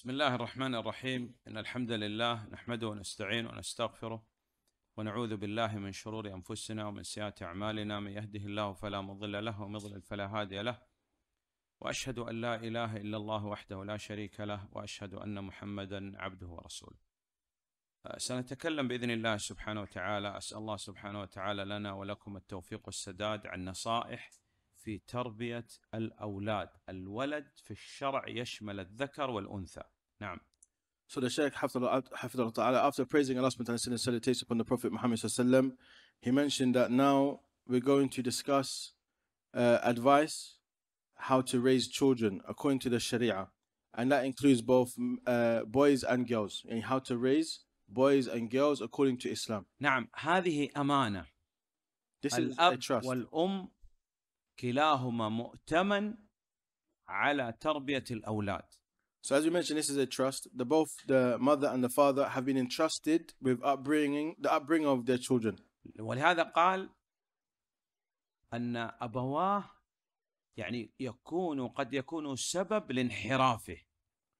بسم الله الرحمن الرحيم إن الحمد لله نحمده ونستعين ونستغفره ونعوذ بالله من شرور أنفسنا ومن سيئات أعمالنا من يهده الله فلا مضل له ومن يضلل فلا هادي له وأشهد أن لا إله إلا الله وحده لا شريك له وأشهد أن محمدا عبده ورسوله سنتكلم بإذن الله سبحانه وتعالى أسأل الله سبحانه وتعالى لنا ولكم التوفيق والسداد عن نصائح في تربية الأولاد الولد في الشرع يشمل الذكر والأنثى نعم So the Shaykh Hafidullah Ta'ala, after praising Allah subhanahu wa ta'ala salutation upon the Prophet Muhammad sallam, he mentioned that now we're going to discuss uh, advice how to raise children according to the Sharia. And that includes both uh, boys and girls, and how to raise boys and girls according to Islam. نعم هذه أمانة. This is a trust. والأم كلاهما مؤتمن على تربية الأولاد. So as we mentioned, this is a trust. The both the mother and the father have been entrusted with upbringing, the upbringing of their children. ولهذا قال أن أبواه يعني يكون قد يكون سبب لانحرافه.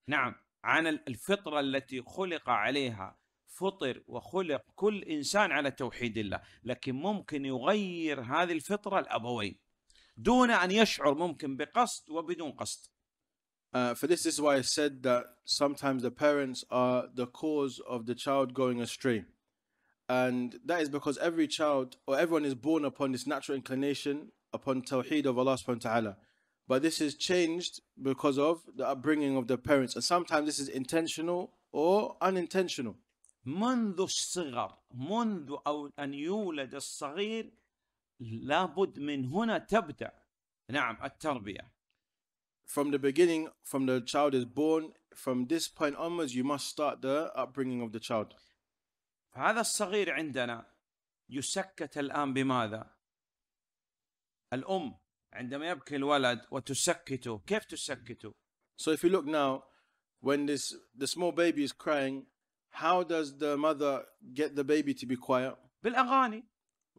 نعم عن الفطرة التي خلق عليها فطر وخلق كل انسان على توحيد الله، لكن ممكن يغير هذه الفطره الابوين. دون ان يشعر ممكن بقصد وبدون قصد. Uh, for this, is why I said that sometimes the parents are the cause of the child going astray. And that is because every child or everyone is born upon this natural inclination upon Tawheed of Allah subhanahu wa ta'ala. But this is changed because of the upbringing of the parents. And sometimes this is intentional or unintentional. منذ الصغر منذ أن يولد الصغير لابد من هنا تبدأ نعم التربية from the beginning from the child is born from this point onwards you must start the upbringing of the child فهذا الصغير عندنا يسكت الآن بماذا الأم عندما يبكي الولد وتسكته كيف تسكته so if you look now when this the small baby is crying how does the mother get the baby to be quiet بالأغاني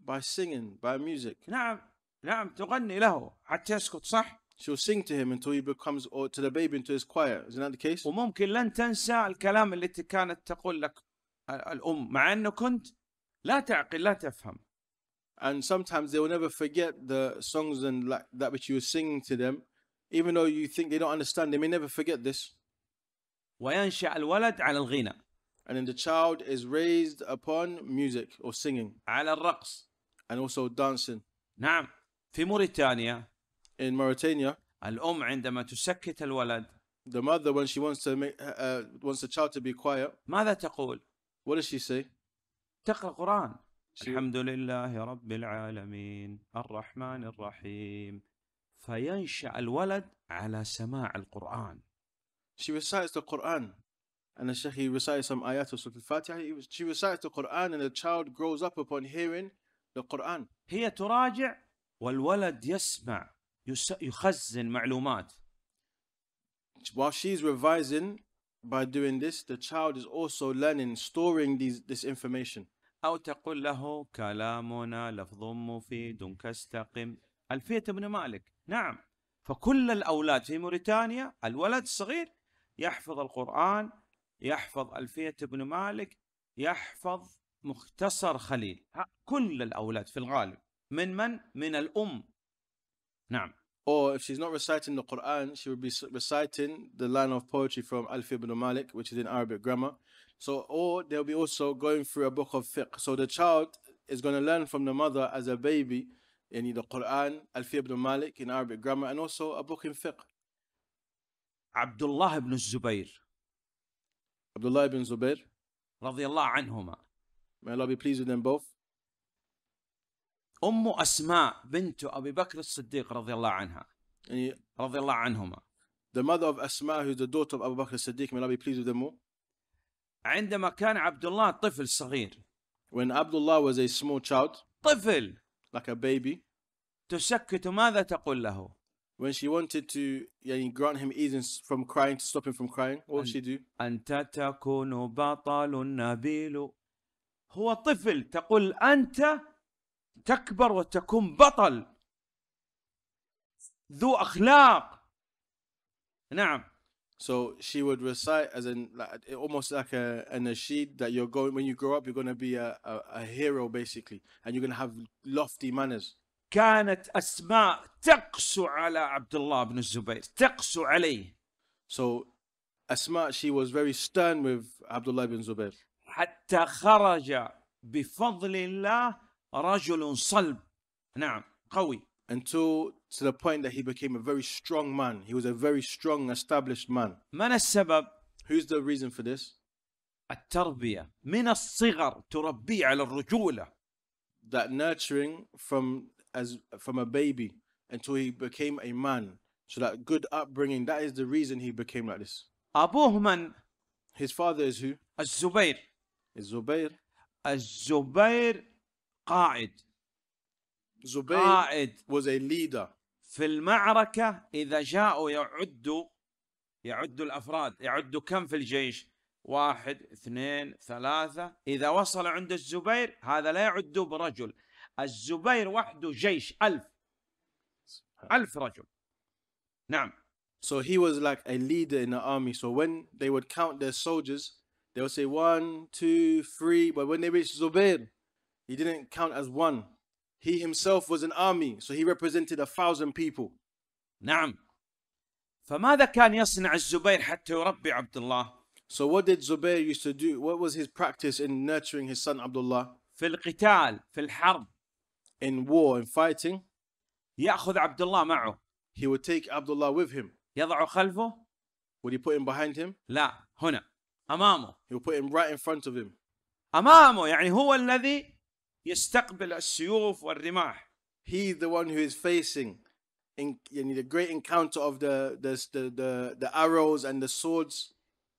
by singing, by music. نعم نعم تغني له حتى يسكت صح؟ She'll sing to him until he becomes, or to the baby until he's quiet. Isn't that the case? وممكن لن تنسى الكلام التي كانت تقول لك الأم مع أنه كنت لا تعقل لا تفهم. And sometimes they will never forget the songs and like that which you were singing to them, even though you think they don't understand. They may never forget this. وينشأ الولد على الغنى. And then the child is raised upon music or singing. على الرقص and also dancing نعم في موريتانيا in Mauritania الأم عندما تسكت الولد the mother when she wants to make uh, uh, wants the child to be quiet ماذا تقول what does she say تقرأ القرآن. she... الحمد لله رب العالمين الرحمن الرحيم فينشأ الولد على سماع القرآن she recites the Quran and the Sheikh he recites some ayat of Surah Al-Fatiha she recites the Quran and the child grows up upon hearing للقرآن هي تراجع والولد يسمع يخزن معلومات While she's revising by doing this, the child is also learning, storing these, this information. أو تقول له كلامنا لفظ مفيد كاستقم ألفية ابن مالك نعم فكل الأولاد في موريتانيا الولد الصغير يحفظ القرآن يحفظ ألفية ابن مالك يحفظ مختصر خليل كل الأولاد في الغالب من من؟ من الأم نعم or if she's not reciting the Quran, she would be reciting the line of poetry from Alf ibn Malik, which is in Arabic grammar. So, or they'll be also going through a book of fiqh. So the child is going to learn from the mother as a baby, in the Quran, Alf ibn Malik in Arabic grammar, and also a book in fiqh. Abdullah ibn Zubair. Abdullah ibn Zubair. رضي الله عنهما May Allah be pleased with them both. أم أسماء بنت أبي بكر الصديق رضي الله عنها يعني رضي الله عنهما The mother of Asma who is the daughter of Abu Bakr al-Siddiq, may Allah be pleased with them all. عندما كان عبد الله طفل صغير When Abdullah was a small child طفل like a baby تسكت ماذا تقول له when she wanted to يعني grant him ease from crying to stop him from crying what would she do أنت تكون بطل نبيل هو طفل تقول أنت تكبر وتكون بطل ذو أخلاق نعم So she would recite as in like, almost like a, an ashid that you're going when you grow up you're going to be a, a, a hero basically and you're going to have lofty manners. كانت أسماء تقسو على عبد الله بن الزبير تقسو عليه. So Asma she was very stern with Abdullah بن Zubair. حتى خرج بفضل الله رجل صلب نعم قوي until to the point that he became a very strong man he was a very strong established man من السبب who's the reason for this التربية من الصغر تربي على الرجولة that nurturing from as from a baby until he became a man so that good upbringing that is the reason he became like this أبوه من his father is who الزبير الزبير الزبير قائد زبير قائد was a leader في المعركة إذا جاءوا يعدوا يعدوا الأفراد يعدوا كم في الجيش واحد اثنين ثلاثة إذا وصل عند الزبير هذا لا يعدوا برجل الزبير وحده جيش ألف ألف رجل نعم So he was like a leader in the army. So when they would count their soldiers, They'll say one, two, three, but when they reached Zubair, he didn't count as one. He himself was an army, so he represented a thousand people. نعم. فماذا كان يصنع الزبير حتى يربي عبد الله؟ So what did Zubair used to do? What was his practice in nurturing his son Abdullah? في القتال في الحرب. In war and fighting. يأخذ عبد الله معه. He would take Abdullah with him. يضع خلفه. Would he put him behind him? لا هنا. أمامه He'll put him right in front of him أمامه يعني هو الذي يستقبل السيوف والرماح He's the one who is facing in, يعني the great encounter of the, the, the, the, the arrows and the swords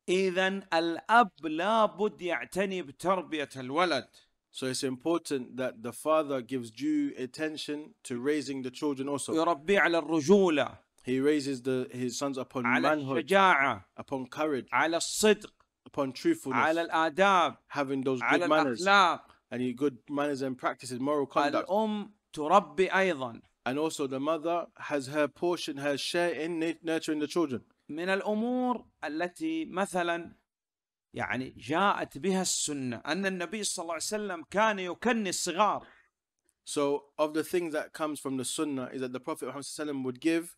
إذا الأب لابد يعتني بتربية الولد So it's important that the father gives due attention to raising the children also. يربي على الرجولة. He raises the, his sons upon على manhood, الشجاعة, upon courage, على الصدق, upon truthfulness على الآداب having those good على manners الأخلاق and your good manners and practices moral conduct الأم تربي أيضا and also the mother has her portion her share in nurturing the children من الأمور التي مثلا يعني جاءت بها السنة أن النبي صلى الله عليه وسلم كان يكني الصغار So of the things that comes from the sunnah is that the Prophet Muhammad would give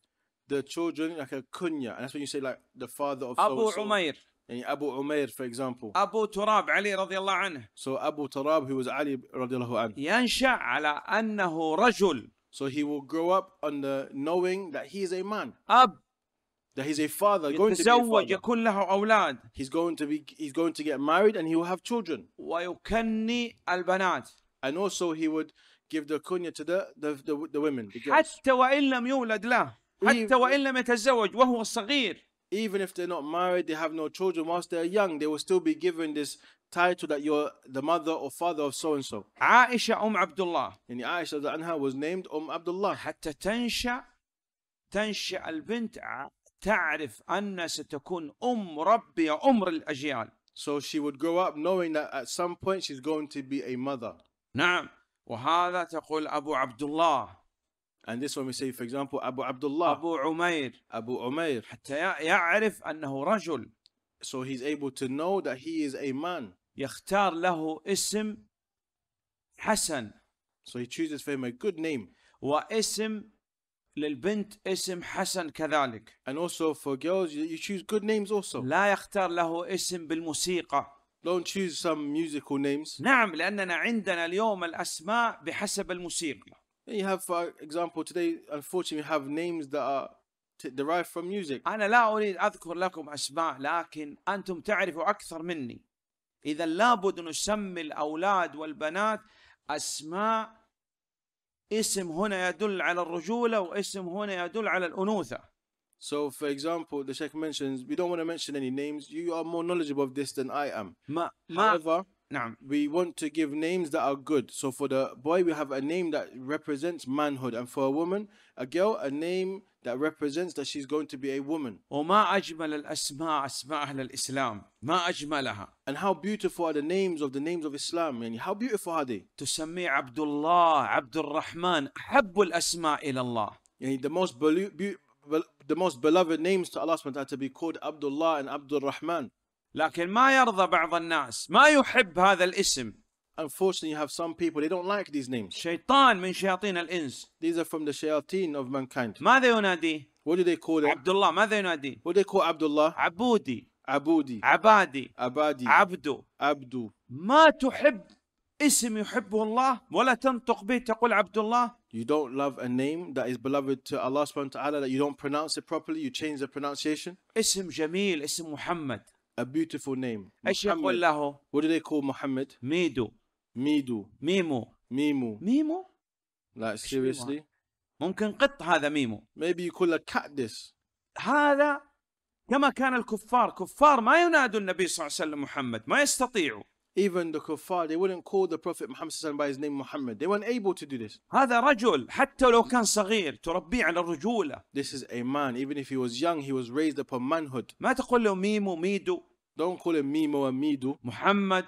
the children like a kunya. And that's when you say like the father of Abu so, Umair. يعني Abu Umair for example أبو تراب علي رضي الله عنه so Abu Turab who was Ali رضي الله عنه ينشأ على أنه رجل so he will grow up on the knowing that he is a man أب that he's a father going to be a يكون له أولاد he's going to be he's going to get married and he will have children ويكني البنات and also he would give the kunya to the the, the, the women the حتى وإن لم يولد له حتى وإن لم يتزوج وهو صغير even if they're not married, they have no children, whilst they're young, they will still be given this title that you're the mother or father of so and so. عائشة أم Abdullah, and يعني the عنها was named Um Abdullah. حتى تنشأ تنشأ البنت تعرف أن ستكون أم ربي أم الأجيال. So she would grow up knowing that at some point she's going to be a mother. نعم وهذا تقول أبو عبد الله. And this one we say, for example, Abu Abdullah. Abu Umair. Abu Umair. حتى يعرف أنه رجل. So he's able to know that he is a man. يختار له اسم حسن. So he chooses for him a good name. واسم للبنت اسم حسن كذلك. And also for girls you choose good names also. لا يختار له اسم بالموسيقى. Don't choose some musical names. نعم لأننا عندنا اليوم الأسماء بحسب الموسيقى. You have, for example, today, unfortunately, we have names that are derived from music. أنا لا أريد أذكر لكم أسماء لكن أنتم تعرفوا أكثر مني. إذا لابد نسمي الأولاد والبنات أسماء اسم هنا يدل على الرجولة واسم هنا يدل على الأنوثة. So for example, the Sheikh mentions, we don't want to mention any names. You are more knowledgeable of this than I am. ما, ما However, now, we want to give names that are good. So for the boy, we have a name that represents manhood. And for a woman, a girl, a name that represents that she's going to be a woman. وما أجمل الأسماء أسماء أهل الإسلام ما أجملها. And how beautiful are the names of the names of Islam يعني how beautiful are they? تسمي عبد الله عبد الرحمن أحب الأسماء إلى الله. يعني the most be- be- the most beloved names to Allah subhanahu wa ta'ala to be called Abdullah and Abdul Rahman. لكن ما يرضى بعض الناس ما يحب هذا الاسم Unfortunately, you have some people, they don't like these names. شيطان من شياطين الإنس. These are from the shayateen of mankind. ماذا ينادي؟ What do they call it? عبد الله ماذا ينادي؟ What do they call Abdullah? عبودي. عبودي. عبادي. عبادي. عبدو. عبدو. ما تحب اسم يحبه الله ولا تنطق به تقول عبد الله. You don't love a name that is beloved to Allah subhanahu wa ta'ala that you don't pronounce it properly, you change the pronunciation. اسم جميل اسم محمد. A beautiful name. ايش يقول له؟ What do they call محمد؟ ميدو ميدو ميمو ميمو ميمو؟ لا seriously ممكن قط هذا ميمو maybe you call a cat this هذا كما كان الكفار كفار ما ينادوا النبي صلى الله عليه وسلم محمد ما يستطيعوا even the kuffar they wouldn't call the prophet Muhammad by his name Muhammad they weren't able to do this هذا رجل حتى لو كان صغير تربي على الرجولة this is a man even if he was young he was raised upon manhood ما تقول له ميمو ميدو don't call him ميمو وميدو محمد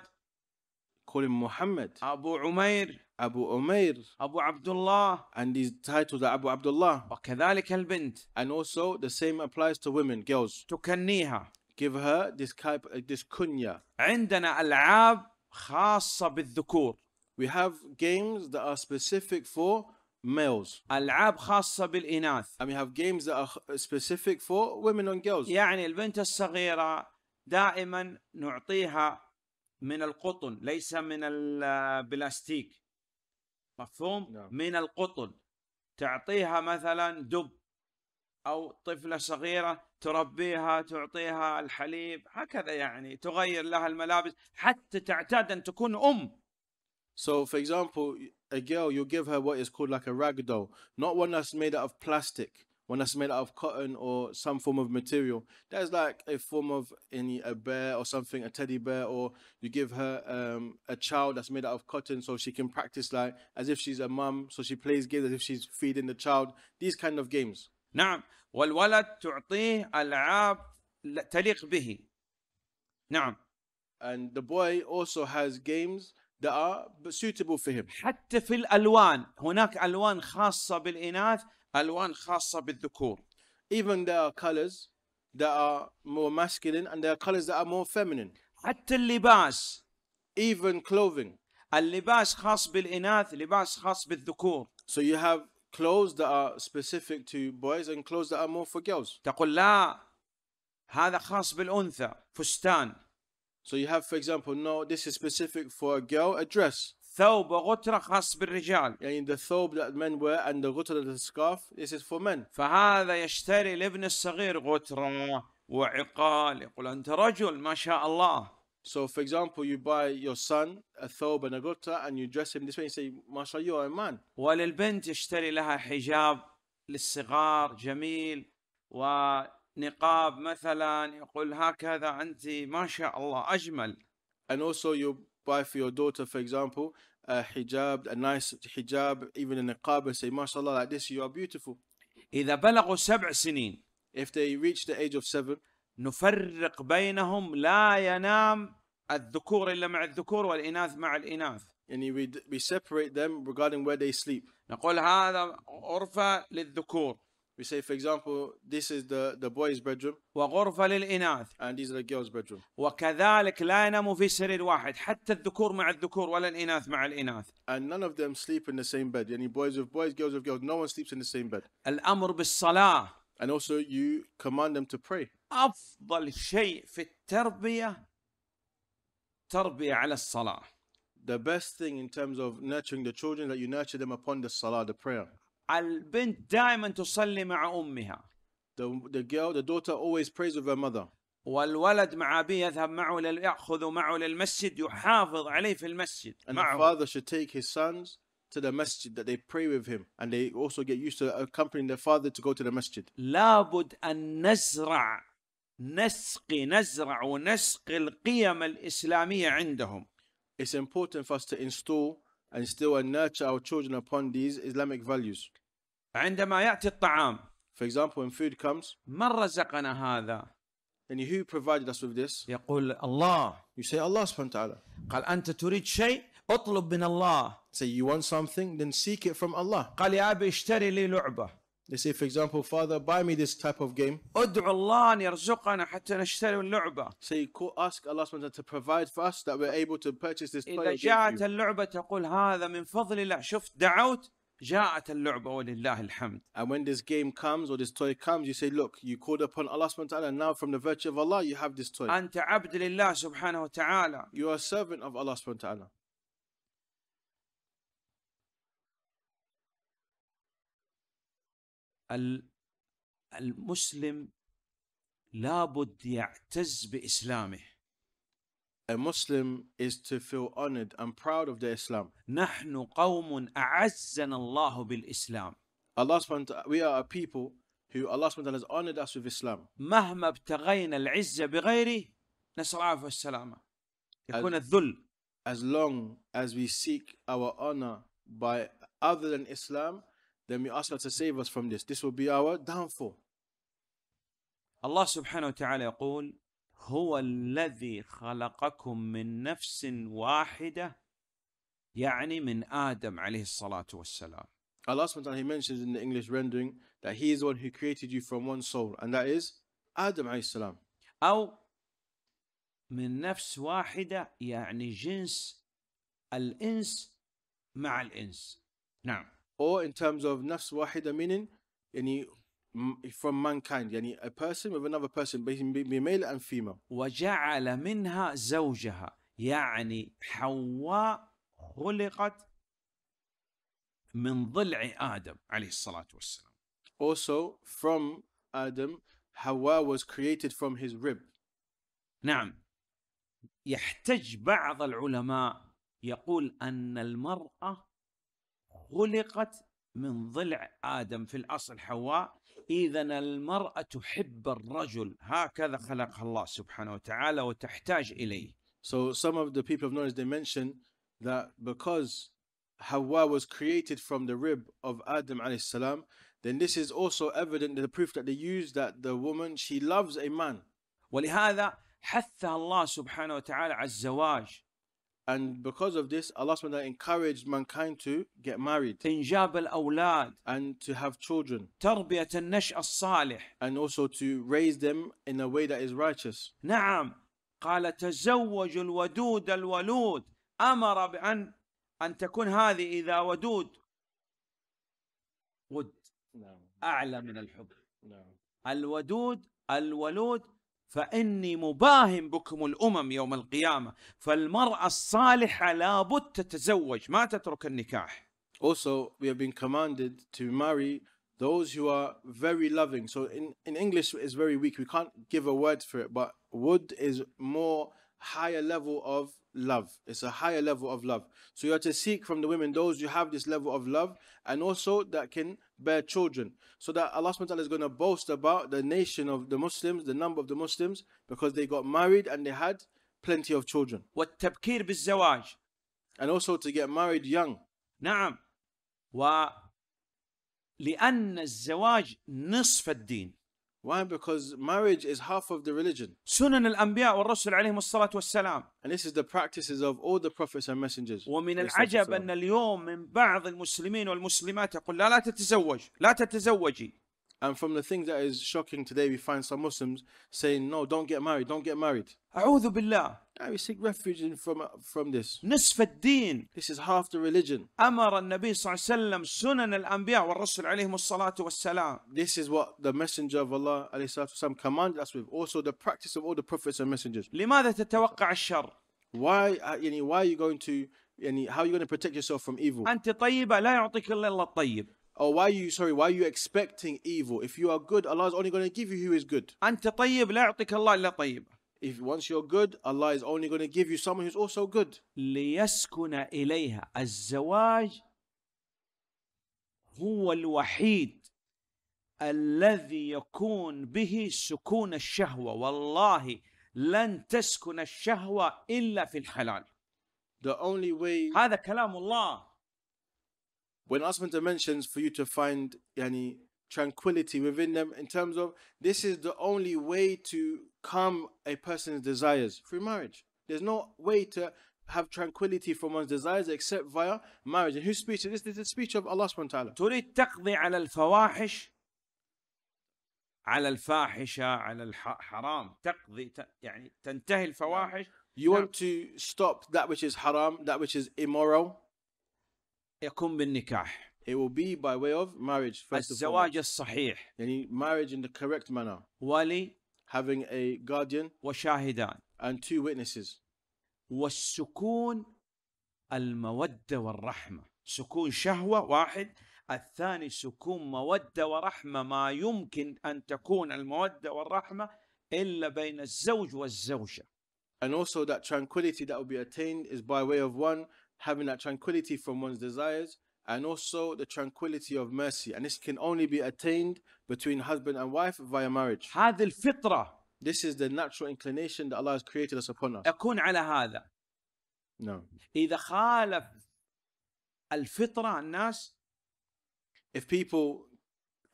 call him Muhammad أبو عمير Abu Umair, Abu Abdullah, and these titles are Abu Abdullah. وكذلك البنت. And also the same applies to women, girls. تكنيها. give her this uh, this type kunya. عندنا العاب خاصه بالذكور. We have games that are specific for males. العاب خاصه بالاناث. And we have games that are specific for women and girls. يعني البنت الصغيره دائما نعطيها من القطن ليس من البلاستيك. آه، مفهوم؟ نعم. من القطن. تعطيها مثلا دب أو طفلة صغيرة تربيها تعطيها الحليب هكذا يعني تغير لها الملابس حتى تعتاد أن تكون أم So, for example, a girl, you give her what is called like a rag doll, not one that's made out of plastic, one that's made out of cotton or some form of material. That is like a form of any a bear or something, a teddy bear, or you give her um, a child that's made out of cotton, so she can practice like as if she's a mum, so she plays games as if she's feeding the child. These kind of games. نعم والولد تعطيه ألعاب تليق به نعم and the boy also has games that are suitable for him حتى في الألوان هناك ألوان خاصة بالإناث ألوان خاصة بالذكور even there are colors that are more masculine and there are colors that are more feminine حتى اللباس even clothing اللباس خاص بالإناث لباس خاص بالذكور so you have clothes that are specific to boys and clothes that are more for girls. تقول لا هذا خاص بالأنثى فستان. So you have for example no this is specific for a girl a dress. ثوب وغترة خاص بالرجال. يعني the ثوب that men wear and the غترة the scarf this is for men. فهذا يشتري لابن الصغير غترة وعقال يقول أنت رجل ما شاء الله. So, for example, you buy your son a thawb and a gutta and you dress him this way and say, MashaAllah, you are a man. وللبنت يشتري لها حجاب للصغار جميل ونقاب مثلا يقول هكذا أنت ما شاء الله أجمل. And also you buy for your daughter, for example, a hijab, a nice hijab, even a niqab and say, MashaAllah, like this, you are beautiful. إذا بلغوا سبع سنين. If they reach the age of seven. نفرق بينهم لا ينام الذكور الا مع الذكور والاناث مع الاناث and we, we separate them regarding where they sleep نقول هذا غرفه للذكور We say, for example, this is the, the boys' bedroom. وغرفة للإناث. And these are the girls' bedroom. وكذلك لا ينام في سرير واحد حتى الذكور مع الذكور ولا الإناث مع الإناث. And none of them sleep in the same bed. يعني boys with boys, girls with girls. No one sleeps in the same bed. الأمر بالصلاة. And also you command them to pray. أفضل شيء في التربية تربية على الصلاة. The best thing in terms of nurturing the children that you nurture them upon the salah, the prayer. البنت دائما تصلي مع أمها. The, the girl, the daughter always prays with her mother. والولد مع أبيه يذهب معه يأخذ معه للمسجد يحافظ عليه في المسجد. And معه. the father should take his sons to the masjid, that they pray with him, and they also get used to accompanying their father to go to the masjid. لابد أن نزرع نسقي نزرع القيم الإسلامية عندهم. It's important for us to install and instill and nurture our children upon these Islamic values. عندما يأتي الطعام. For example, when food comes. من رزقنا هذا؟ And who provided us with this? يقول الله. You say Allah subhanahu wa ta'ala. قال أنت تريد شيء اطلب من الله say you want something then seek it from Allah قال يا أبي اشتري لي لعبة they say for example father buy me this type of game ادعو الله أن يرزقنا حتى نشتري اللعبة say ask Allah to provide for us that we're able to purchase this إذا جاءت اللعبة تقول هذا من فضل الله شفت دعوت جاءت اللعبة ولله الحمد. And when this game comes or this toy comes, you say, look, you called upon Allah subhanahu wa ta'ala and now from the virtue of Allah you have this toy. أنت عبد لله سبحانه وتعالى. You are a servant of Allah subhanahu wa ta'ala. المسلم لابد يعتز بإسلامه A Muslim is to feel honored and proud of the Islam. نحن قوم أعزنا الله بالإسلام. Allah subhanahu we are a people who Allah subhanahu has honored us with Islam. مهما ابتغينا العزة بغيره نسأل العافية والسلامة. يكون as, الذل. As long as we seek our honor by other than Islam, then we ask Allah to save us from this. This will be our downfall. Allah subhanahu wa ta'ala يقول هو الذي خلقكم من نفس واحدة يعني من آدم عليه الصلاة والسلام Allah subhanahu wa ta'ala he mentions in the English rendering that he is the one who created you from one soul and that is Adam عليه السلام أو من نفس واحدة يعني جنس الإنس مع الإنس نعم or in terms of nafs wahida meaning يعني from mankind يعني a person with another person be male and female وجعل منها زوجها يعني حواء خلقت من ضلع آدم عليه الصلاة والسلام also from Adam Hawa was created from his rib نعم يحتج بعض العلماء يقول أن المرأة خلقت من ضلع آدم في الأصل حواء إذا المرأة تحب الرجل هكذا خلقها الله سبحانه وتعالى وتحتاج إليه So some of the people of knowledge they mention that because Hawa was created from the rib of Adam alayhi salam, then this is also evident the proof that they use that the woman she loves a man. ولهذا حث الله سبحانه وتعالى على الزواج And because of this, Allah subhanahu encouraged mankind to get married. إنجاب الأولاد. And to have children. تربية النشأ الصالح. And also to raise them in a way that is righteous. نعم. قال تزوج الودود الولود. أمر بأن أن تكون هذه إذا ودود ود. أعلى من الحب. الودود الولود فاني مباهم بكم الامم يوم القيامه فالمراه الصالحه لابد تتزوج ما تترك النكاح also we have been commanded to marry those who are very loving so in in english it's very weak we can't give a word for it but would is more higher level of love. It's a higher level of love. So you have to seek from the women those who have this level of love and also that can bear children. So that Allah is going to boast about the nation of the Muslims, the number of the Muslims, because they got married and they had plenty of children. what بالزواج. And also to get married young. نعم. و لأن الزواج نصف الدين. Why? Because marriage is half of the religion. سنن الأنبياء والرسل عليهم الصلاة والسلام. And this is the practices of all the prophets and messengers. ومن العجب أن اليوم من بعض المسلمين والمسلمات يقول لا لا تتزوج لا تتزوجي. And from the things that is shocking today, we find some Muslims saying, no, don't get married, don't get married. A'udhu billah. Now we seek refuge in from, from this. نصف الدين. This is half the religion. أمر النبي صلى الله عليه وسلم سنن الأنبياء والرسل عليهم الصلاة والسلام. This is what the messenger of Allah عليه الصلاة والسلام commanded us with. Also the practice of all the prophets and messengers. لماذا تتوقع الشر? Why, يعني, uh, why are you going to يعني, how are you going to protect yourself from evil? أنت طيبة لا يعطيك إلا الطيب or why are you sorry why are you expecting evil if you are good Allah is only going to give you who is good أنت طيب طيب if once you're good Allah is only going to give you someone who's also good ليسكن إليها الزواج هو الوحيد الذي يكون به سكون الشهوة والله لن تسكن الشهوة إلا في الحلال The only way هذا كلام الله when Asmata mentions for you to find yani, tranquility within them in terms of this is the only way to calm a person's desires through marriage. There's no way to have tranquility from one's desires except via marriage. And whose speech is this? This is the speech of Allah subhanahu wa ta'ala. على الفاحشة على الحرام تقضي يعني تنتهي الفواحش You want to stop that which is haram, that which is immoral, يكون بالنكاح It will be by way of marriage first of all. الزواج الصحيح يعني marriage in the correct manner. ولي Having a guardian وشاهدان and two witnesses. والسكون المودة والرحمة سكون شهوة واحد الثاني سكون مودة ورحمة ما يمكن أن تكون المودة والرحمة إلا بين الزوج والزوجة. And also that tranquility that will be attained is by way of one having that tranquility from one's desires and also the tranquility of mercy. And this can only be attained between husband and wife via marriage. This is the natural inclination that Allah has created us upon us. No. If people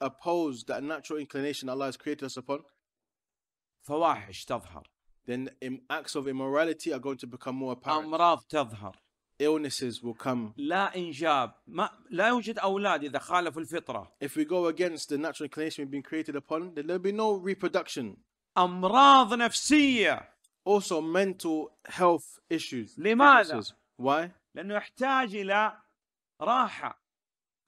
oppose that natural inclination Allah has created us upon then acts of immorality are going to become more apparent. illnesses will come. لا إنجاب ما لا يوجد أولاد إذا خالفوا الفطرة. If we go against the natural inclination we've been created upon, then there'll be no reproduction. أمراض نفسية. Also mental health issues. لماذا؟ Why? لأنه يحتاج إلى راحة.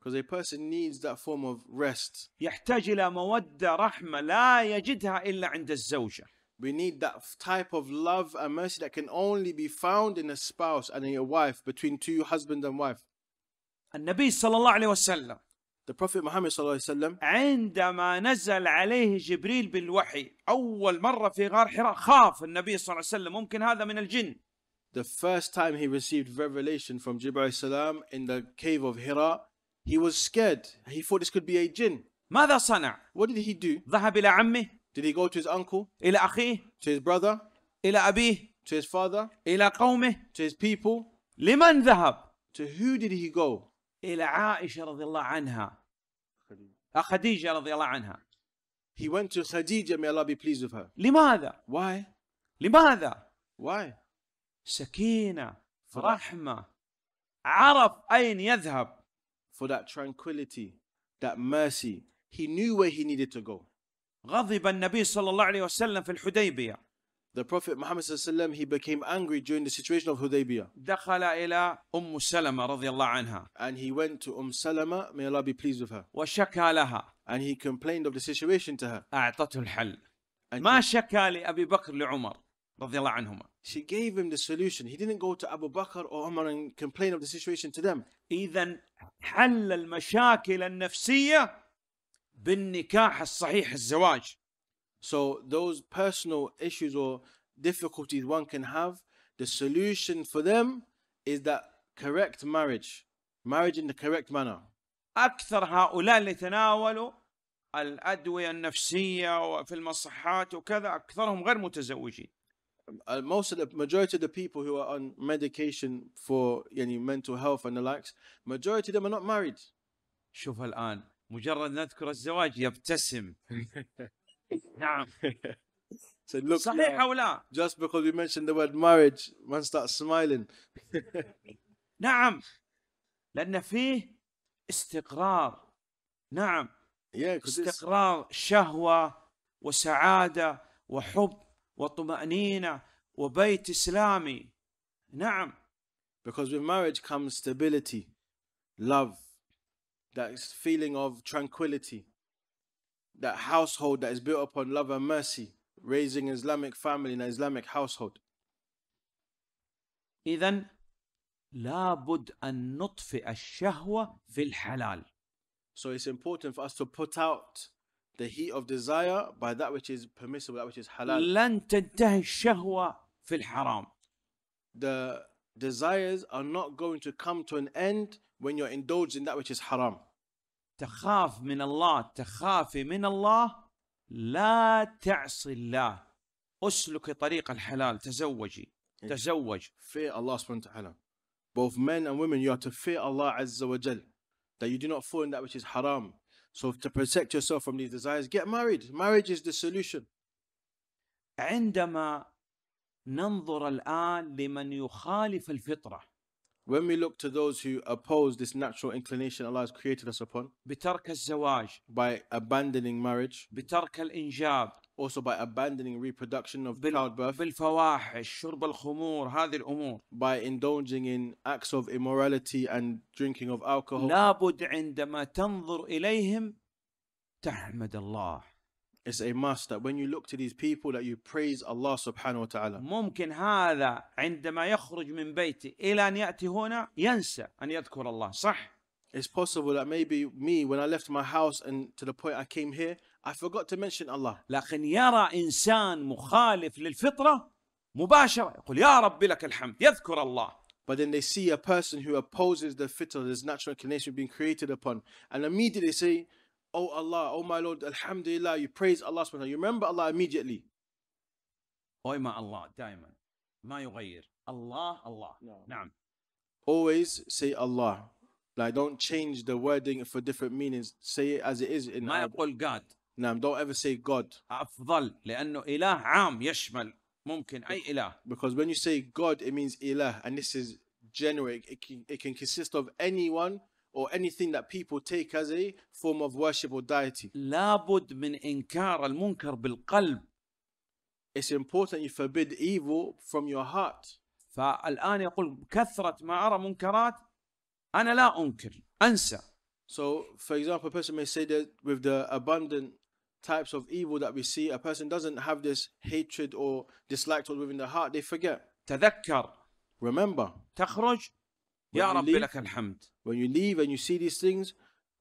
Because a person needs that form of rest. يحتاج إلى مودة رحمة لا يجدها إلا عند الزوجة. We need that type of love and mercy that can only be found in a spouse and in a wife, between two husband and wife. النبي صلى الله عليه وسلم The Prophet Muhammad صلى الله عليه وسلم عندما نزل عليه جبريل بالوحي أول مرة في غار حراء خاف النبي صلى الله عليه وسلم ممكن هذا من الجن The first time he received revelation from Jibril السلام in the cave of Hira he was scared he thought this could be a jinn ماذا صنع؟ What did he do? ذهب إلى عمه did he go to his uncle? إلى أخيه. To his brother. إلى أبيه. To his father. إلى قومه. To his people. لمن ذهب؟ To who did he go? إلى عائشة رضي الله عنها. خديجة رضي الله عنها. He went to Khadija, may Allah be pleased with her. لماذا؟ Why? لماذا؟ Why? سكينة رحمة عرف أين يذهب. For that tranquility, that mercy. He knew where he needed to go. غضب النبي صلى الله عليه وسلم في الحديبية The Prophet Muhammad صلى الله عليه وسلم he became angry during the situation of Hudaybiyah. دخل إلى أم سلمة رضي الله عنها. And he went to Umm Salama, may Allah be pleased with her. وشكى لها. And he complained of the situation to her. أعطته الحل. And ما شكى لأبي بكر لعمر رضي الله عنهما. She gave him the solution. He didn't go to Abu Bakr or Umar and complain of the situation to them. إذا حل المشاكل النفسية بالنكاح الصحيح الزواج So those personal issues or difficulties one can have, the solution for them is that correct marriage. Marriage in the correct manner. أكثر هؤلاء اللي تناولوا الأدوية النفسية وفي المصحات وكذا أكثرهم غير متزوجين. Most of the majority of the people who are on medication for يعني mental health and the likes, majority of them are not married. شوف الآن مجرد نذكر الزواج يبتسم نعم said, look, صحيح أو لا؟ Just because we mentioned the word marriage, man starts smiling. نعم لأن فيه استقرار نعم yeah, استقرار شهوة وسعادة وحب وطمأنينة وبيت إسلامي نعم Because with marriage comes stability, love, that feeling of tranquility, that household that is built upon love and mercy, raising Islamic family and Islamic household. إذا لابد أن نطفئ الشهوة في الحلال. So it's important for us to put out the heat of desire by that which is permissible, that which is halal. لن تنتهي الشهوة في الحرام. The desires are not going to come to an end when you're indulged in that which is haram. تخاف من الله تخافي من الله لا تعصي الله اسلكي طريق الحلال تزوجي تزوج fear Allah subhanahu wa ta'ala both men and women you are to fear Allah azza wa jal that you do not fall in that which is haram so to protect yourself from these desires get married marriage is the solution عندما ننظر الآن لمن يخالف الفطرة When we look to those who oppose this natural inclination Allah has created us upon بترك الزواج by abandoning marriage بترك الإنجاب also by abandoning reproduction of childbirth بالفواحش شرب الخمور هذه الأمور by indulging in acts of immorality and drinking of alcohol لابد عندما تنظر إليهم تحمد الله It's a must that when you look to these people that you praise Allah subhanahu wa ta'ala. ممكن هذا عندما يخرج من بيتي إلى أن يأتي هنا ينسى أن يذكر الله صح؟ It's possible that maybe me when I left my house and to the point I came here I forgot to mention Allah. لكن يرى إنسان مخالف للفطرة مباشرة يقول يا رب لك الحمد يذكر الله. But then they see a person who opposes the fitrah, this natural inclination being created upon, and immediately say, Oh Allah, oh my Lord, Alhamdulillah, you praise Allah subhanahu you remember Allah immediately. ومع الله دائما ما يغير Allah Allah no. نعم always say Allah like don't change the wording for different meanings say it as it is in ما يقول God نعم don't ever say God أفضل لأنه إله عام يشمل ممكن أي إله because when you say God it means إله and this is generic it can, it can consist of anyone or anything that people take as a form of worship or deity. لابد من إنكار المنكر بالقلب. It's important you forbid evil from your heart. فالآن يقول كثرة ما أرى منكرات أنا لا أنكر أنسى. So for example, a person may say that with the abundant types of evil that we see, a person doesn't have this hatred or dislike towards within the heart, they forget. تذكر. Remember. تخرج يا رب لك الحمد. When you leave and you see these things,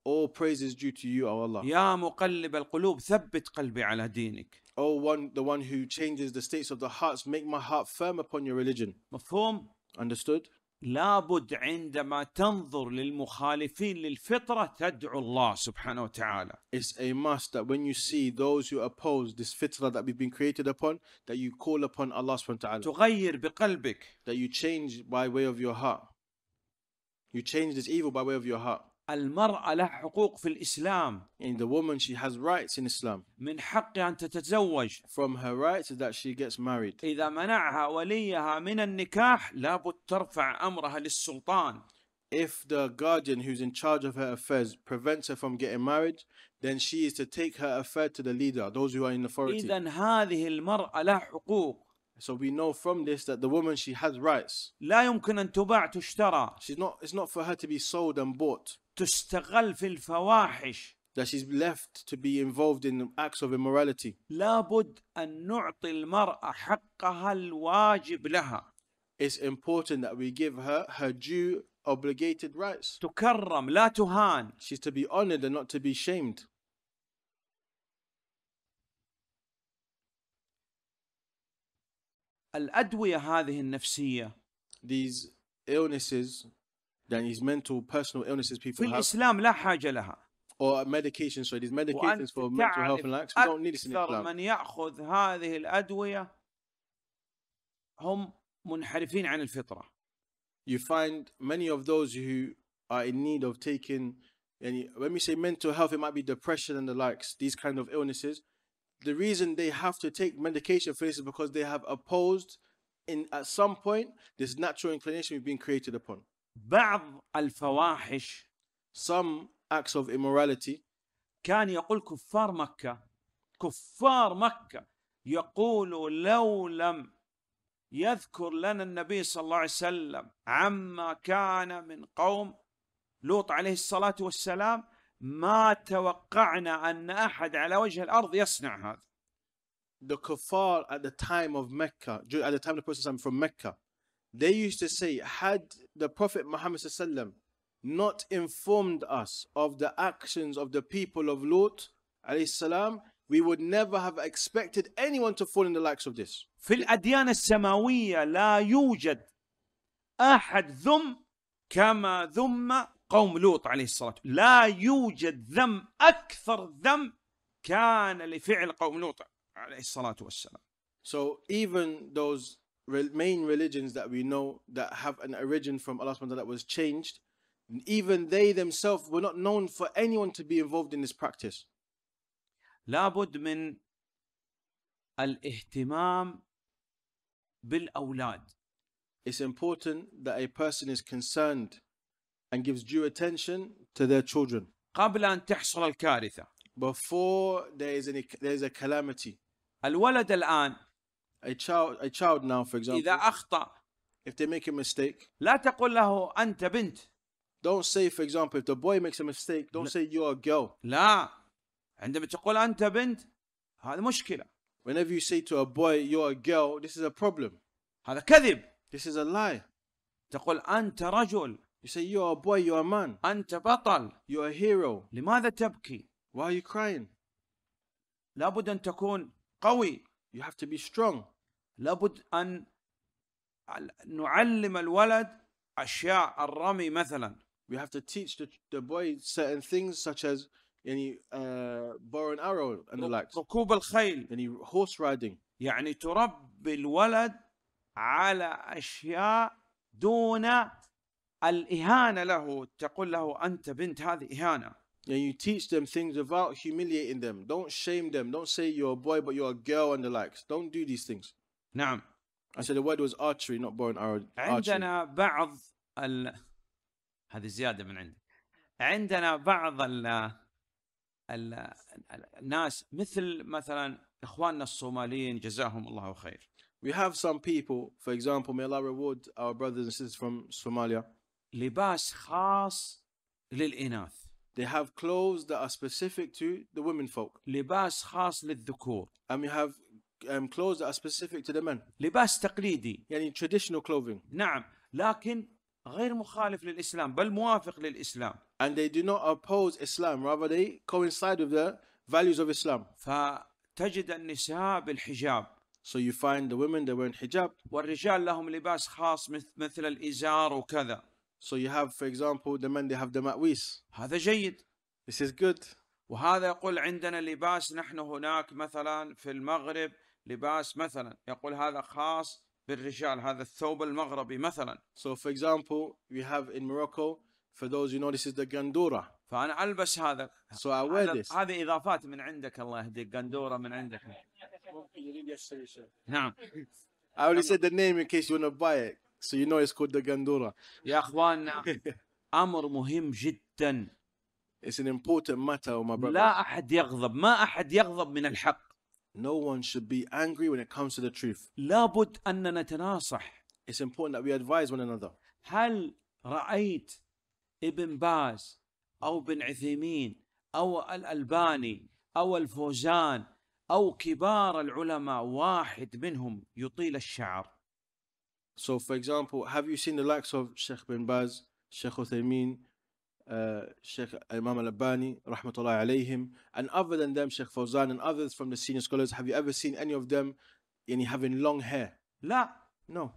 all praise is due to you, O Allah. يا مقلب القلوب ثبت قلبي على دينك. O one, the one who changes the states of the hearts, make my heart firm upon your religion. مفهوم؟ Understood? لابد عندما تنظر للمخالفين للفطرة تدعو الله سبحانه وتعالى. It's a must that when you see those who oppose this fitra that we've been created upon, that you call upon Allah سبحانه وتعالى. تغير بقلبك. That you change by way of your heart. You change this evil by way of your heart. المرأة لها حقوق في الإسلام. the woman, she has rights in Islam. من حقها أن تتزوج. From her rights is that she gets married. إذا منعها وليها من النكاح لابد ترفع أمرها للسلطان. If the guardian who's in charge of her affairs prevents her from getting married, then she is to take her affair to the leader, those who are in authority. إذا هذه المرأة لها حقوق. So we know from this that the woman she has rights. لا يمكن أن تباع تشترى. She's not. It's not for her to be sold and bought. تستغل في الفواحش. That she's left to be involved in acts of immorality. لابد أن نعطي المرأة حقها الواجب لها. It's important that we give her her due obligated rights. تكرم لا تهان. She's to be honored and not to be shamed. الادويه هذه النفسيه these illnesses that is mental personal illnesses people في الاسلام لا حاجه لها or medications so these medications for mental health and lacks we don't need this in Islam من ياخذ هذه الادويه هم منحرفين عن الفطره you find many of those who are in need of taking يعني when we say mental health it might be depression and the likes these kind of illnesses the reason they have to take medication for this is because they have opposed in at some point this natural inclination we've been created upon. بعض الفواحش some acts of immorality كان يقول كفار مكة كفار مكة يقول لو لم يذكر لنا النبي صلى الله عليه وسلم عما كان من قوم لوط عليه الصلاة والسلام ما توقعنا ان احد على وجه الارض يصنع هذا. The kuffar at the time of Mecca, at the time the Prophet from Mecca, they used to say, had the Prophet Muhammad not informed us of the actions of the people of Lut, السلام, we would never have expected anyone to fall in the likes of this. في الأديان السماوية لا يوجد أحد ذم كما ذم قوم لوط عليه الصلاة لا يوجد ذنب أكثر ذنب كان لفعل قوم لوط عليه الصلاة والسلام So even those main religions that we know that have an origin from Allah SWT that was changed, even they themselves were not known for anyone to be involved in this practice. لابد من الاهتمام بالأولاد. It's important that a person is concerned and gives due attention to their children قبل أن تحصل الكارثة before there is any there is a calamity الولد الآن a child a child now for example إذا أخطأ if they make a mistake لا له أنت بنت don't say for example if the boy makes a mistake don't say you're a girl لا عندما تقول أنت بنت هذا مشكلة whenever you say to a boy you're a girl this is a problem هذا كذب this is a lie تقول أنت رجل You say you're a boy, you're a man. أنت بطل. You're a hero. لماذا تبكي؟ Why are you crying? لابد أن تكون قوي. You have to be strong. لابد أن نعلم الولد أشياء الرمي مثلا. We have to teach the, the boy certain things such as يعني uh, bow and arrow and the likes. ركوب الخيل. يعني horse riding. يعني تربي الولد على أشياء دون الإهانة له تقول له أنت بنت هذه إهانة And you teach them things without humiliating them. Don't shame them. Don't say you're a boy but you're a girl and the likes. Don't do these things. نعم. I said the word was archery, not bow and arrow. عندنا بعض ال... هذه زيادة من عندك. عندنا بعض ال... ال... الناس مثل مثلا إخواننا الصوماليين جزاهم الله خير. We have some people, for example, may Allah reward our brothers and sisters from Somalia. لباس خاص للإناث They have clothes that are specific to the women folk. لباس خاص للذكور. And we have um, clothes that are specific to the men. لباس تقليدي. يعني traditional clothing. نعم، لكن غير مخالف للإسلام بل موافق للإسلام. And they do not oppose Islam, rather they coincide with the values of Islam. فتجد النساء بالحجاب. So you find the women they wear hijab. والرجال لهم لباس خاص مثل الإزار وكذا. So you have for example the men they have the ma'wis. هذا جيد. This is good. وهذا يقول عندنا لباس نحن هناك مثلا في المغرب لباس مثلا يقول هذا خاص بالرجال هذا الثوب المغربي مثلا. So for example we have in Morocco for those you know this is the gandura. فأنا ألبس هذا. So I wear this. هذه إضافات من عندك الله يهديك gandura من عندك. نعم. I already said the name in case you want to buy it. سينويس كودا غاندورا يا اخواننا امر مهم جدا It's an important matter, my brother. لا احد يغضب ما احد يغضب من الحق No one should be angry when it comes to the truth. لابد أن نتناصح. It's important that we advise one another. هل رأيت ابن باز أو ابن عثيمين أو الألباني أو الفوزان أو كبار العلماء واحد منهم يطيل الشعر؟ So, for example, have you seen the likes of Sheikh bin Baz, Sheikh Uthaymeen, uh, Sheikh Imam Al Albani, Rahmatullah alayhim, and other than them, Sheikh Fawzan and others from the senior scholars, have you ever seen any of them يعني, having long hair? لا. No.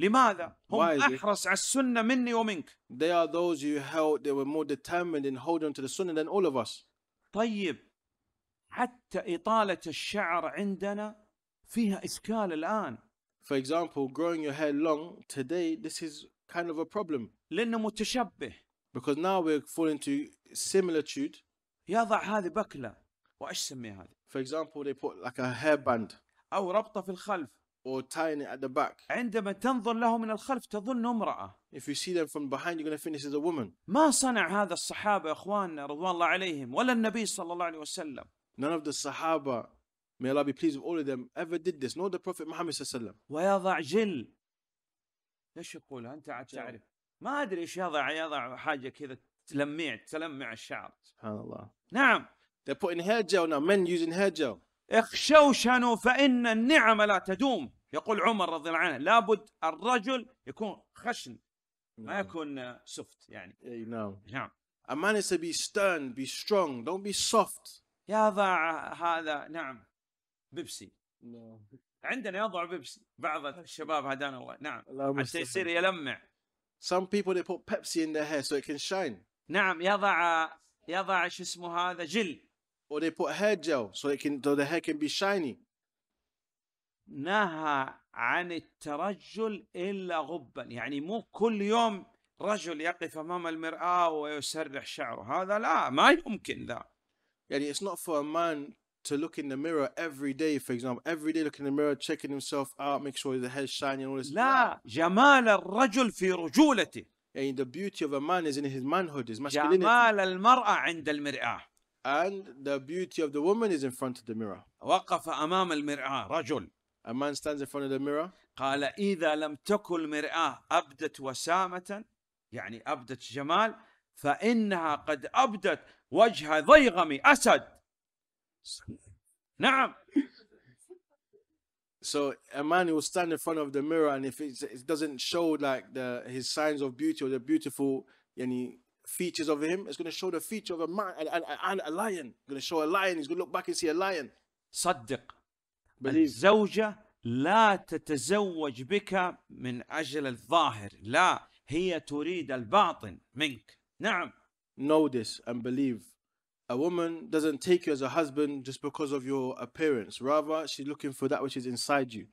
لماذا؟ هم أحرص على السنة مني ومنك. They are those you held, they were more determined in holding to the sunnah than all of us. طيب حتى إطالة الشعر عندنا فيها إشكال الآن. For example, growing your hair long today, this is kind of a problem. متشبه. Because now we're falling to similitude. يضع هذه بكلة وإيش سميها هذه؟ For example, they put like a hairband. أو ربطة في الخلف. Or tying it at the back. عندما تنظر له من الخلف تظن امرأة. If you see them from behind, you're going to think this is a woman. ما صنع هذا الصحابة إخواننا رضوان الله عليهم ولا النبي صلى الله عليه وسلم. None of the Sahaba May Allah be pleased with all of them, ever did this, nor the Prophet Muhammad ويضع جل ايش يقول انت عاد تعرف ما ادري ايش يضع يضع حاجه كذا تلميع تلمع الشعر سبحان الله نعم They're putting hair gel now, men using hair gel. اخشوشنوا فإن النعم لا تدوم يقول عمر رضي الله عنه لابد الرجل يكون خشن ما نعم. يكون سفت يعني اي نعم نعم A man is to be stern, be strong, don't be soft. يضع هذا نعم بيبسي نعم. عندنا يضع بيبسي بعض الشباب هدانا الله نعم حتى يصير يلمع Some people they put Pepsi in their hair so it can shine. نعم يضع يضع شو اسمه هذا جل. Or they put hair gel so it can so the hair can be shiny. نهى عن الترجل إلا غبا يعني مو كل يوم رجل يقف أمام المرآة ويسرح شعره هذا لا ما يمكن ذا يعني it's not for a man to look in the mirror every day, for example, every day look in the mirror, checking himself out, make sure the hair's shining, all this. لا جمال الرجل في رجولته. And the beauty of a man is in his manhood, his masculinity. جمال المرأة عند المرآة. And the beauty of the woman is in front of the mirror. وقف أمام المرآة رجل. A man stands in front of the mirror. قال إذا لم تكن المرآة أبدت وسامة يعني أبدت جمال فإنها قد أبدت وجه ضيغم أسد. Naam. So a man will stand in front of the mirror, and if it doesn't show like the his signs of beauty or the beautiful any features of him, it's going to show the feature of a man and, and, and a lion. It's going to show a lion. He's going to look back and see a lion. صدق. الزوجة لا تتزوج بك من أجل الظاهر لا هي تريد الباطن منك نعم know this and believe a woman doesn't take you as a husband just because of your appearance. Rather, she's looking for that which is inside you.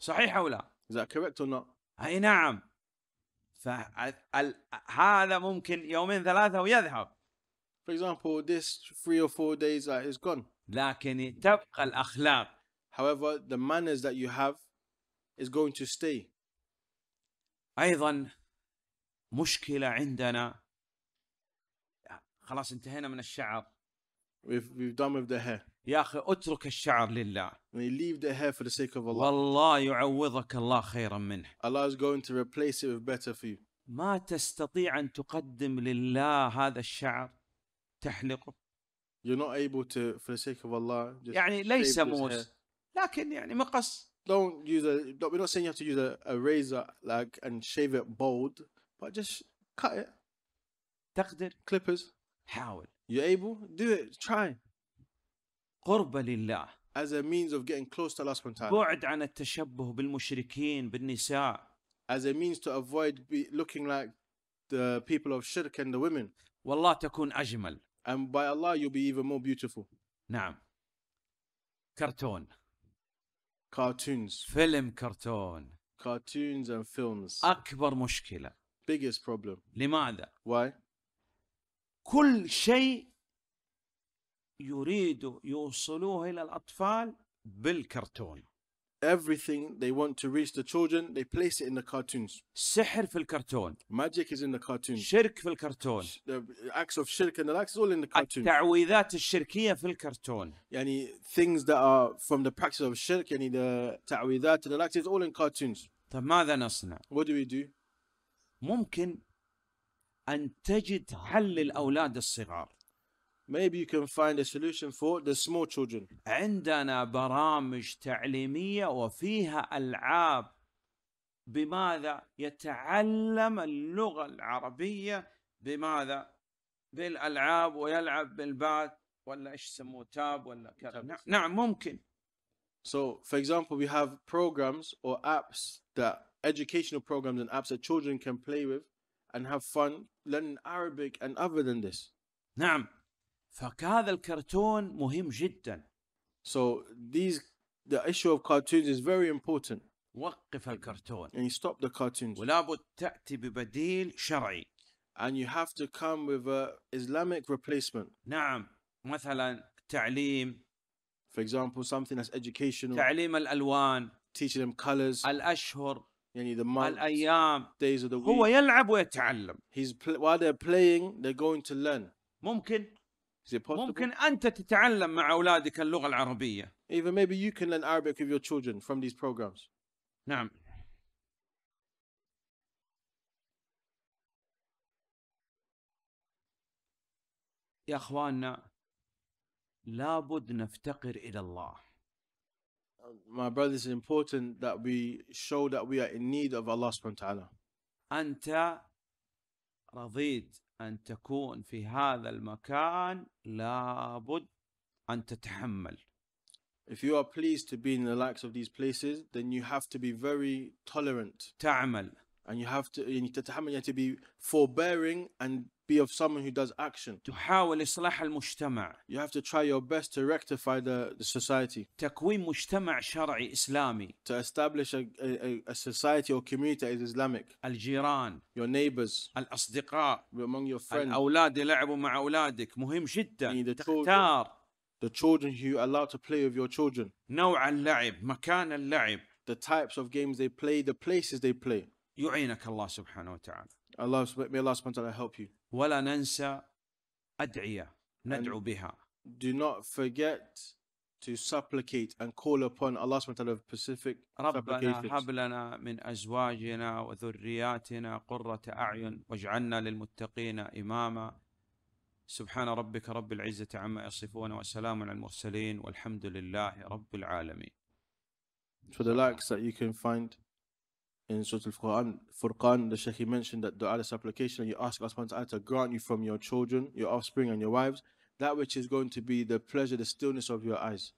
صحيح أو لا؟ Is that correct or not? أي نعم. فهذا ممكن يومين ثلاثة ويذهب. For example, this three or four days uh, is gone. لكن تبقى الأخلاق. However, the manners that you have is going to stay. أيضا مشكلة عندنا خلاص انتهينا من الشعر we've, we've done with the hair يا اخي اترك الشعر لله We leave the hair for the sake of Allah والله يعوضك الله خيرا منه Allah is going to replace it with better for you ما تستطيع ان تقدم لله هذا الشعر تحلقه You're not able to for the sake of Allah just يعني ليس موس لكن يعني مقص Don't use a don't, we're not saying you have to use a, a razor like and shave it bald but just cut it تقدر clippers حاول You're able? Do it. Try. قربة لله. As a means of getting close to Allah subhanahu wa بعد عن التشبه بالمشركين بالنساء. As a means to avoid be looking like the people of shirk and the women. والله تكون أجمل. And by Allah you'll be even more beautiful. نعم. كرتون. Cartoons. فيلم كرتون. Cartoons and films. أكبر مشكلة. Biggest problem. لماذا؟ Why? كل شيء يريدوا يوصلوه إلى الأطفال بالكرتون Everything they want to reach the children, they place it in the cartoons. سحر في الكرتون. Magic is in the cartoons. شرك في الكرتون. The acts of shirk and the acts all in the cartoons. التعويذات الشركية في الكرتون. يعني things that are from the practice of shirk يعني the تعويذات and the acts is all in cartoons. طب ماذا نصنع؟ What do we do? ممكن أن تجد حل للأولاد الصغار Maybe you can find a solution for the small children. عندنا برامج تعليمية وفيها ألعاب بماذا يتعلم اللغة العربية بماذا بالألعاب ويلعب بالبات ولا إيش يسموه تاب ولا كذا نعم ممكن So, for example, we have programs or apps that educational programs and apps that children can play with and have fun learning Arabic and other than this نعم فهذا الكرتون مهم جدا so these the issue of cartoons is very important وقف الكرتون and you stop the cartoons ولا بد تأتي ببديل شرعي and you have to come with a Islamic replacement نعم مثلا تعليم for example something that's educational تعليم الألوان teaching them colors الأشهر يعني the months, الايام days of the week. هو يلعب ويتعلم he's pl- while they're playing they're going to learn ممكن ممكن انت تتعلم مع اولادك اللغه العربيه even maybe you can learn Arabic with your children from these programs نعم يا اخواننا لابد نفتقر الى الله my brothers, it's important that we show that we are in need of Allah subhanahu wa ta'ala. أنت رضيت أن تكون في هذا المكان لابد أن تتحمل. If you are pleased to be in the likes of these places, then you have to be very tolerant. تعمل and you have to يعني تتحمل you have to be forbearing and be of someone who does action تحاول إصلاح المجتمع you have to try your best to rectify the, the society تكوين مجتمع شرعي إسلامي to establish a, a, a society or community that is Islamic الجيران your neighbors الأصدقاء among your friends الأولاد يلعبوا مع أولادك مهم جدا تختار the children who you allow to play with your children نوع اللعب مكان اللعب the types of games they play the places they play يعينك الله سبحانه وتعالى الله may Allah سبحانه وتعالى help you ولا ننسى أدعية ندعو and بها do not forget to supplicate and call upon Allah subhanahu wa ta'ala specific ربنا هب لنا من أزواجنا وذرياتنا قرة أعين واجعلنا للمتقين إماما سبحان ربك رب العزة عما يصفون وسلام على المرسلين والحمد لله رب العالمين. For the likes that you can find in Surah Al Furqan, the Shaykh mentioned that dua, the supplication, you ask Allah to grant you from your children, your offspring, and your wives that which is going to be the pleasure, the stillness of your eyes.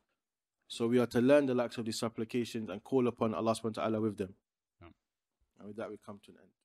So we are to learn the likes of these supplications and call upon Allah with them. Yeah. And with that, we come to an end.